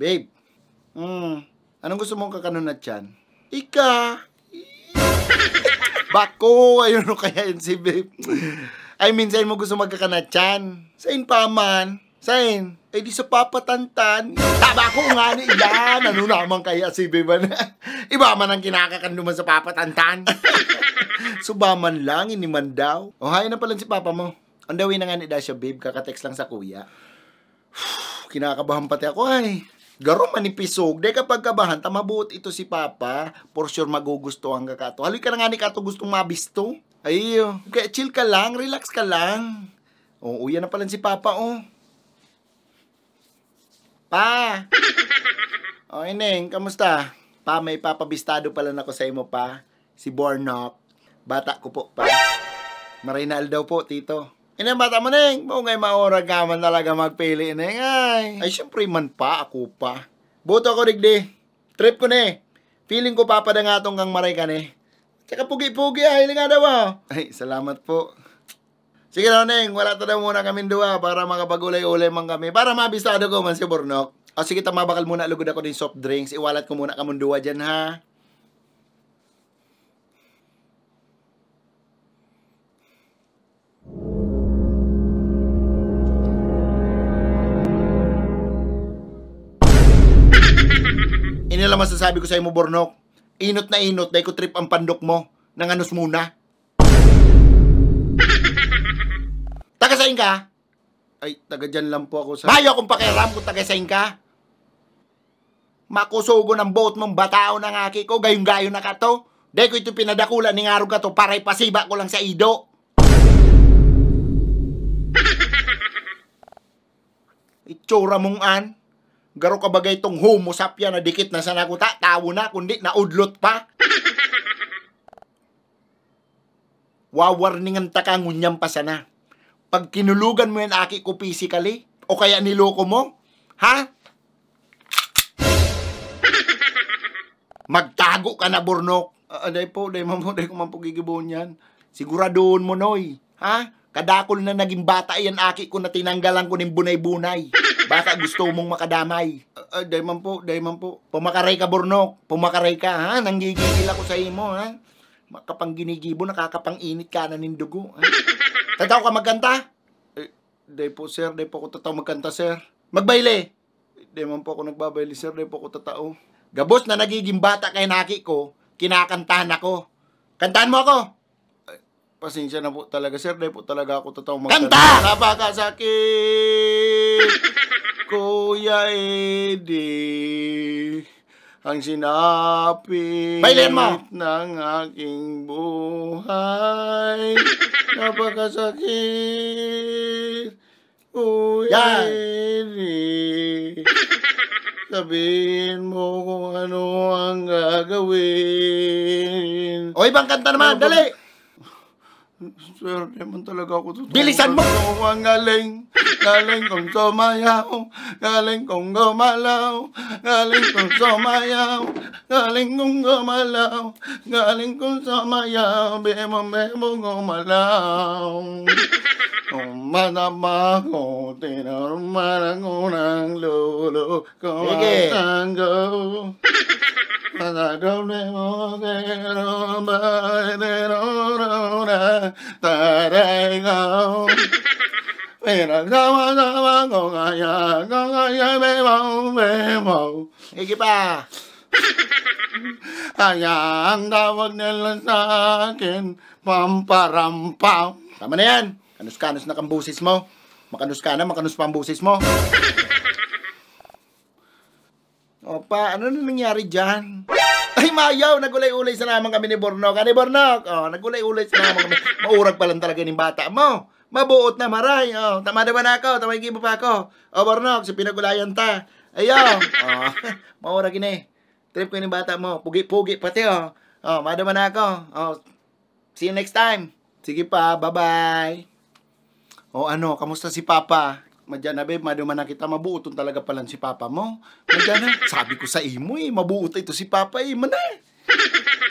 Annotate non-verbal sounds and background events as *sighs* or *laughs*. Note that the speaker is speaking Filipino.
Babe, mm, anong gusto mong kakanon na tiyan? Ika! *laughs* Bako! Ayun no kaya yun si babe. Ay, minsan mo gusto magkakanat tiyan. Sain pa man. Sain. Eh di sa papatantan. Taba ko nga ni yan. Ano naman kaya si Beban? Iba man ang kinakakanduman sa papatantan. *laughs* Subaman lang, iniman daw. O hayo na pala si papa mo. On the way na nga ni Dasha, babe. Kakatext lang sa kuya. *sighs* Kinakabahan pati ako ay. Garo manipisog. Dahil kapag kabahan, tamabuot ito si Papa. For sure magugustuhan ka kato. Halika na nga ni kato gustong mabisto. Ayo, okay, chill ka lang, relax ka lang. Oo, uya na pala si Papa, oh. Pa! O, *laughs* oh, Ineng, kamusta? Pa, may papabistado pala na ko sa imo, pa. Si Bornok. Bata ko po, pa. Marinal daw po, tito. Ina bata mo neng, mo ngay maora ka man talaga magpili neng ay. Ay syempre man pa ako pa. Boto ko digdi. Trip ko ne. Feeling ko papadangatong kang maray ka ne. Tsaka pugi-pugi ay ah. hiling daw ah. Ay, salamat po. Sige na, Neng. Wala ta na muna kami duwa para makapagulay-ulay man kami. Para mabisado ko man si Burnok. O sige, tamabakal muna. Lugod ako din soft drinks. Iwalat ko muna kamundua dyan, ha? na lang masasabi ko sa mo, Bornok. Inot na inot, dahil ko trip ang pandok mo. Nanganos muna. *laughs* tagasain ka? Ay, taga dyan lang po ako sa... Bayo akong pakiram kung tagasain ka. Makusugo ng boat mong batao ng aki ko, gayong-gayo na ka to. Dahil ko ito pinadakula ni Ngarog ka to para ipasiba ko lang sa ido. *laughs* Itsura mong an garo ka bagay tong homo sapya na dikit na sa nakuta, tawo na, kundi naudlot pa. *laughs* Wawarningan ta taka ngunyam pa sana. Pag kinulugan mo yan aki ko physically, o kaya niloko mo, ha? Magtago ka na, Bornok. Uh, ah, aday ah, po, aday mo, aday ko man po yan. Siguradon mo, Noy. Ha? Kadakol na naging bata yan aki ko na tinanggalan ko ng bunay-bunay. Baka gusto mong makadamay. Uh, uh, day po, day po. Pumakaray ka, Burnok. Pumakaray ka, ha? Nanggigigil ako sa imo, ha? Makapang ginigibo, nakakapanginit ka na ng dugo. Ha? Tataw ka magkanta? Eh, day po, sir. Day po ako tataw magkanta, sir. Magbayle. Eh, po ako nagbabayle, sir. Day po ako tatao. Gabos na nagiging bata kay naki ko, kinakantahan ako. Kantahan mo ako! Pasensya na po talaga, sir. Dahil po talaga ako totoong magtanong. Kanta! Napakasakit! *laughs* Kuya Eddie, ang sinapi Bailin mo! ng aking buhay. *laughs* Napakasakit. Kuya Yan. Eddie, sabihin mo kung ano ang gagawin. O, ibang kanta naman, dali! Sir, naman talaga ako totoo. Bilisan mo! Ako ang galing, galing kong sumayaw, galing kong gumalaw, galing kong sumayaw, galing kong gumalaw, galing kong sumayaw, bemo bemo gumalaw. Umatama ko, tinurmaran ko ng lolo, kumatanggo. Patagaw na mo, pero ba, taray ko. Pinagdama-dama ko kaya, ko kaya memo, memo. Hige pa! kaya ang tawag nila sa akin, pamparampaw. Tama na yan. Kanus-kanus na kang mo. Makanus ka na, makanus pa ang busis mo. *laughs* Opa, ano na nangyari dyan? Ay, mayaw, nagulay-ulay sa naman kami ni Bornok. Ani Bornok, oh, nagulay-ulay sa naman kami. Maurag pa lang talaga ng bata mo. Mabuot na maray, oh. Tama na ba na ako? Tama yung pa ako. Oh, Bornok, si pinagulayan ta. Ayaw, oh. *laughs* Maurag ini. Trip ko yung bata mo. Pugi-pugi pati, oh. Oh, madama na ako. Oh, see you next time. Sige pa, bye-bye. Oh, ano, kamusta si Papa? Madyanabeb, maduman na kita, mabuuton talaga pala si papa mo. Madyanabeb, eh, sabi ko sa imo eh, mabuuto ito si papa eh, manay.